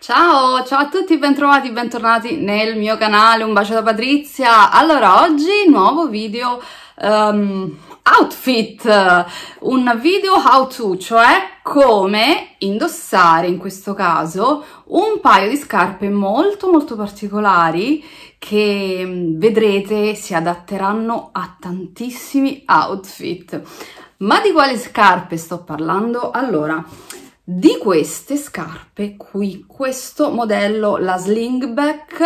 Ciao, ciao a tutti, bentrovati, bentornati nel mio canale, un bacio da Patrizia. Allora, oggi nuovo video um, outfit, un video how to, cioè come indossare in questo caso un paio di scarpe molto molto particolari che mm, vedrete si adatteranno a tantissimi outfit. Ma di quali scarpe sto parlando? Allora, di queste scarpe qui, questo modello, la Slingback,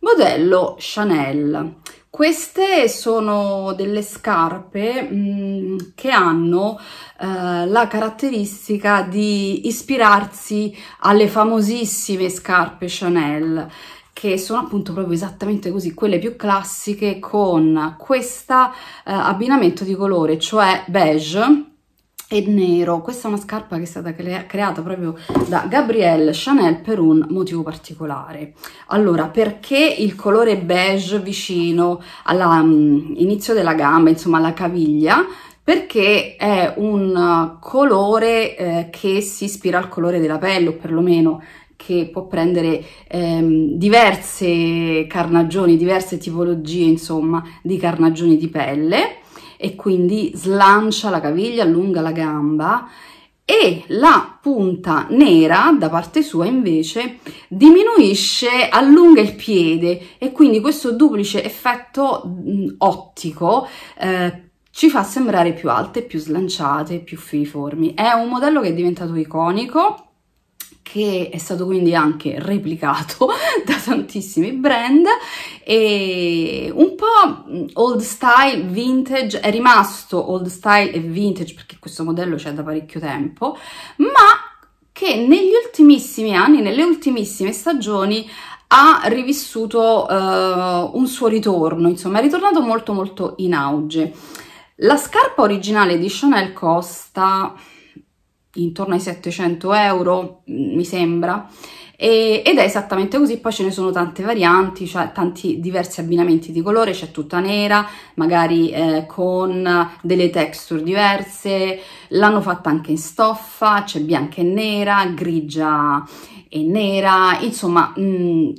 modello Chanel. Queste sono delle scarpe mh, mm, che hanno eh, la caratteristica di ispirarsi alle famosissime scarpe Chanel che sono appunto proprio esattamente così, quelle più classiche con questo eh, abbinamento di colore, cioè beige e nero. Questa è una scarpa che è stata cre creata proprio da Gabrielle Chanel per un motivo particolare. Allora, perché il colore beige vicino all'inizio mm, della gamba, insomma alla caviglia, perché è un colore eh, che si ispira al colore della pelle o perlomeno che può prendere ehm, diverse carnagioni, diverse tipologie insomma di carnagioni di pelle e quindi slancia la caviglia, allunga la gamba e la punta nera da parte sua invece diminuisce, allunga il piede e quindi questo duplice effetto mh, ottico eh, ci fa sembrare più alte, più slanciate, più filiformi. È un modello che è diventato iconico che è stato quindi anche replicato da tantissimi brand e un po' old style vintage è rimasto old style e vintage perché questo modello c'è da parecchio tempo ma che negli ultimissimi anni nelle ultimissime stagioni ha rivissuto uh, un suo ritorno insomma è ritornato molto molto in auge la scarpa originale di Chanel costa intorno ai 700 euro, mm, mi sembra, e, ed è esattamente così, poi ce ne sono tante varianti, cioè tanti diversi abbinamenti di colore, c'è tutta nera, magari eh, con delle texture diverse, l'hanno fatta anche in stoffa, c'è bianca e nera, grigia e nera, insomma... Mh, mm,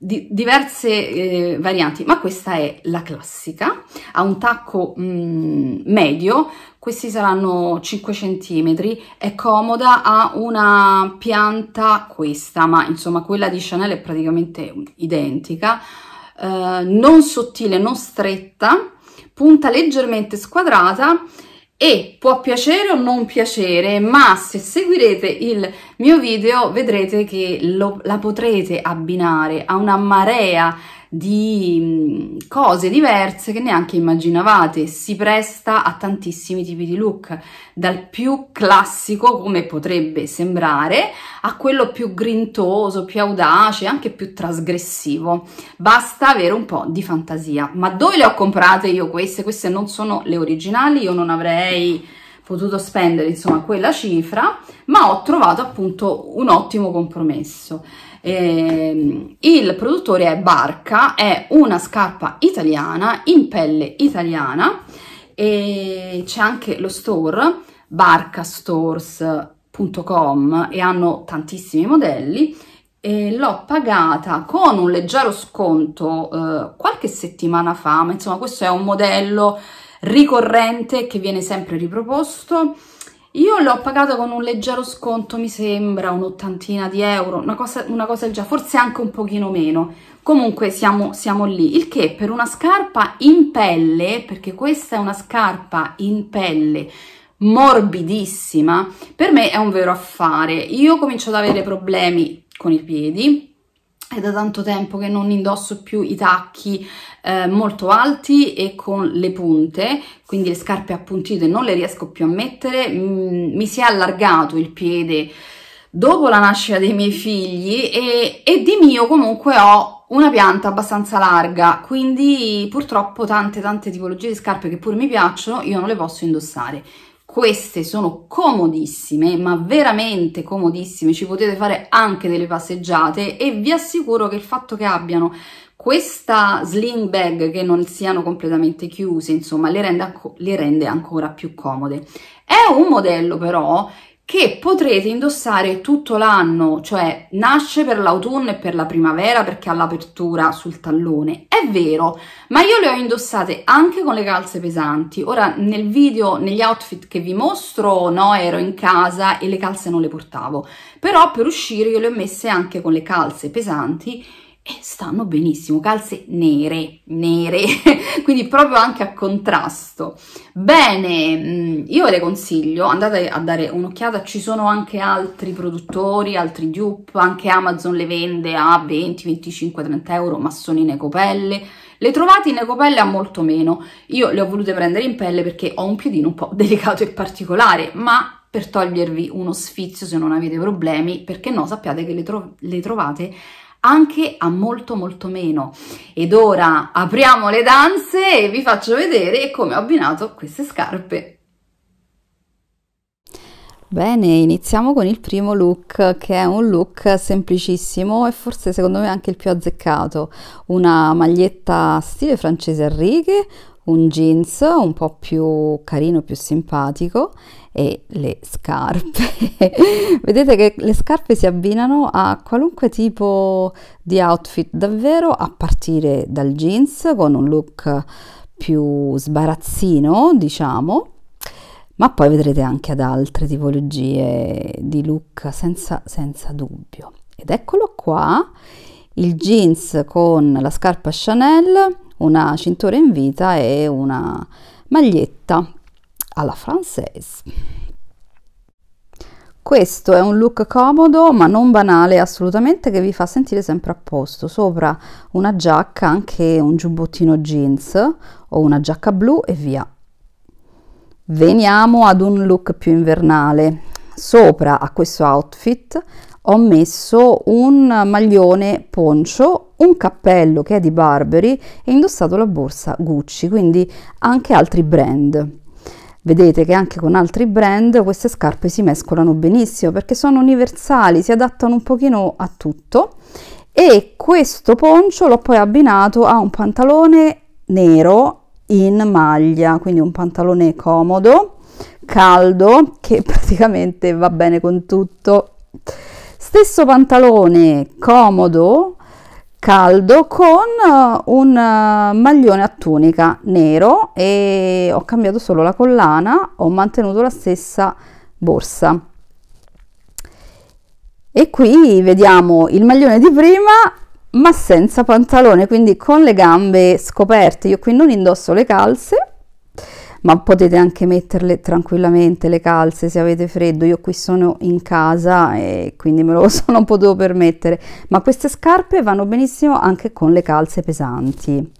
di diverse eh, varianti, ma questa è la classica, ha un tacco mh, mm, medio, questi saranno 5 cm, è comoda, ha una pianta questa, ma insomma quella di Chanel è praticamente identica, eh, non sottile, non stretta, punta leggermente squadrata e può piacere o non piacere, ma se seguirete il mio video vedrete che lo, la potrete abbinare a una marea di cose diverse che neanche immaginavate, si presta a tantissimi tipi di look, dal più classico come potrebbe sembrare a quello più grintoso, più audace, anche più trasgressivo. Basta avere un po' di fantasia. Ma dove le ho comprate io queste? Queste non sono le originali, io non avrei potuto spendere insomma quella cifra ma ho trovato appunto un ottimo compromesso eh, il produttore è Barca, è una scarpa italiana in pelle italiana e c'è anche lo store barcastores.com e hanno tantissimi modelli l'ho pagata con un leggero sconto eh, qualche settimana fa, ma insomma questo è un modello ricorrente che viene sempre riproposto io l'ho pagato con un leggero sconto, mi sembra, un'ottantina di euro, una cosa, una cosa del forse anche un pochino meno. Comunque siamo, siamo lì, il che per una scarpa in pelle, perché questa è una scarpa in pelle, morbidissima, per me è un vero affare. Io comincio ad avere problemi con i piedi, è da tanto tempo che non indosso più i tacchi eh, molto alti e con le punte, quindi le scarpe appuntite non le riesco più a mettere, mm, mi si è allargato il piede dopo la nascita dei miei figli e, e di mio comunque ho una pianta abbastanza larga, quindi purtroppo tante tante tipologie di scarpe che pur mi piacciono io non le posso indossare queste sono comodissime, ma veramente comodissime, ci potete fare anche delle passeggiate e vi assicuro che il fatto che abbiano questa sling bag che non siano completamente chiuse, insomma, le rende, le rende ancora più comode. È un modello però che potrete indossare tutto l'anno, cioè nasce per l'autunno e per la primavera perché ha l'apertura sul tallone. È vero, ma io le ho indossate anche con le calze pesanti. Ora nel video, negli outfit che vi mostro, no, ero in casa e le calze non le portavo, però per uscire io le ho messe anche con le calze pesanti e stanno benissimo, calze nere, nere, quindi proprio anche a contrasto. Bene, mm, io le consiglio, andate a dare un'occhiata, ci sono anche altri produttori, altri dupe, anche Amazon le vende a 20, 25, 30 euro, ma sono in ecopelle, le trovate in ecopelle a molto meno, io le ho volute prendere in pelle perché ho un piedino un po' delicato e particolare, ma per togliervi uno sfizio se non avete problemi, perché no, sappiate che le, tro le trovate anche a molto molto meno. Ed ora apriamo le danze e vi faccio vedere come ho abbinato queste scarpe. Bene, iniziamo con il primo look che è un look semplicissimo e forse secondo me anche il più azzeccato. Una maglietta stile francese a righe, un jeans un po' più carino, più simpatico e le scarpe. Vedete che le scarpe si abbinano a qualunque tipo di outfit davvero, a partire dal jeans con un look più sbarazzino, diciamo ma poi vedrete anche ad altre tipologie di look senza, senza dubbio. Ed eccolo qua, il jeans con la scarpa Chanel, una cintura in vita e una maglietta alla francese. Questo è un look comodo ma non banale assolutamente che vi fa sentire sempre a posto. Sopra una giacca, anche un giubbottino jeans o una giacca blu e via Veniamo ad un look più invernale. Sopra a questo outfit ho messo un maglione poncio, un cappello che è di Barberi e indossato la borsa Gucci, quindi anche altri brand. Vedete che anche con altri brand queste scarpe si mescolano benissimo perché sono universali, si adattano un pochino a tutto e questo poncio l'ho poi abbinato a un pantalone nero in maglia, quindi un pantalone comodo, caldo, che praticamente va bene con tutto. Stesso pantalone comodo, caldo, con eh, un eh, maglione a tunica nero e ho cambiato solo la collana, ho mantenuto la stessa borsa. E qui vediamo il maglione di prima ma senza pantalone, quindi con le gambe scoperte. Io qui non indosso le calze, ma potete anche metterle tranquillamente le calze se avete freddo. Io qui sono in casa e quindi me lo sono potuto permettere, ma queste scarpe vanno benissimo anche con le calze pesanti.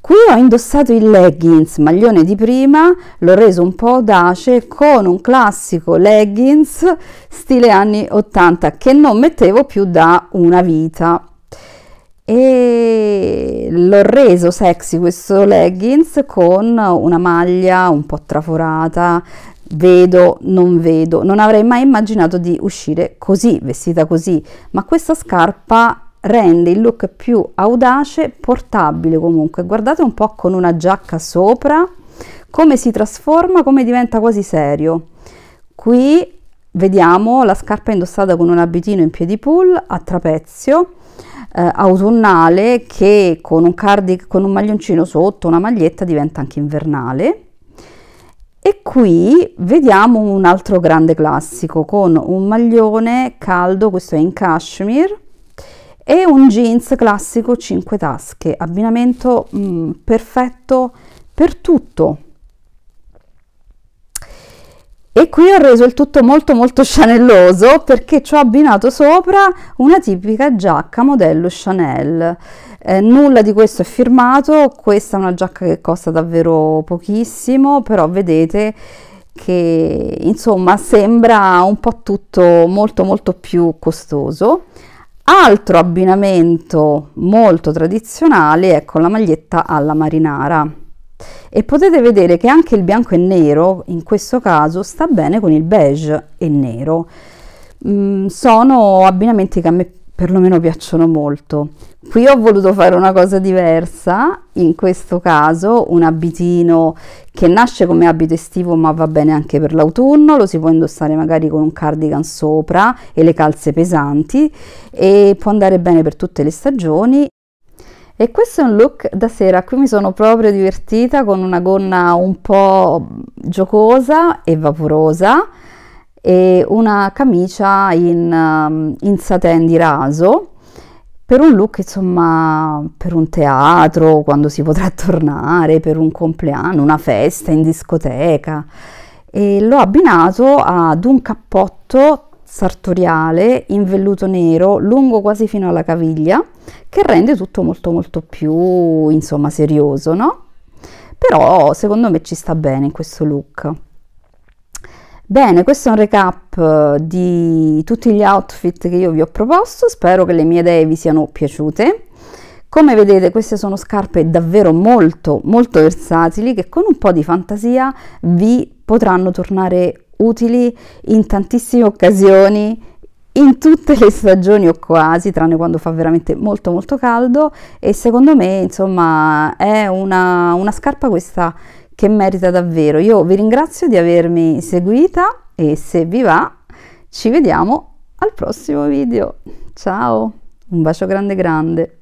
Qui ho indossato il leggings, maglione di prima, l'ho reso un po' audace con un classico leggings stile anni 80 che non mettevo più da una vita e l'ho reso sexy questo leggings con una maglia un po' traforata vedo non vedo non avrei mai immaginato di uscire così vestita così ma questa scarpa rende il look più audace portabile comunque guardate un po' con una giacca sopra come si trasforma come diventa quasi serio qui vediamo la scarpa indossata con un abitino in piedi pull a trapezio eh, autunnale che con un, cardi- con un maglioncino sotto, una maglietta diventa anche invernale. E qui vediamo un altro grande classico con un maglione caldo, questo è in cashmere, e un jeans classico 5 tasche, abbinamento mh, mm, perfetto per tutto, e qui ho reso il tutto molto molto chanelloso perché ci ho abbinato sopra una tipica giacca modello Chanel eh, nulla di questo è firmato questa è una giacca che costa davvero pochissimo però vedete che insomma sembra un po' tutto molto molto più costoso altro abbinamento molto tradizionale è con la maglietta alla marinara e potete vedere che anche il bianco e nero in questo caso sta bene con il beige e nero mm, sono abbinamenti che a me perlomeno piacciono molto qui ho voluto fare una cosa diversa in questo caso un abitino che nasce come abito estivo ma va bene anche per l'autunno lo si può indossare magari con un cardigan sopra e le calze pesanti e può andare bene per tutte le stagioni e questo è un look da sera, qui mi sono proprio divertita con una gonna un po' giocosa e vaporosa e una camicia in, um, in satin di raso per un look insomma per un teatro quando si potrà tornare per un compleanno una festa in discoteca e l'ho abbinato ad un cappotto sartoriale in velluto nero, lungo quasi fino alla caviglia, che rende tutto molto molto più, insomma, serioso, no? Però secondo me ci sta bene in questo look. Bene, questo è un recap eh, di tutti gli outfit che io vi ho proposto, spero che le mie idee vi siano piaciute. Come vedete queste sono scarpe davvero molto molto versatili che con un po' di fantasia vi potranno tornare utili in tantissime occasioni, in tutte le stagioni o quasi, tranne quando fa veramente molto molto caldo e secondo me insomma è una, una scarpa questa che merita davvero. Io vi ringrazio di avermi seguita e se vi va ci vediamo al prossimo video. Ciao, un bacio grande grande.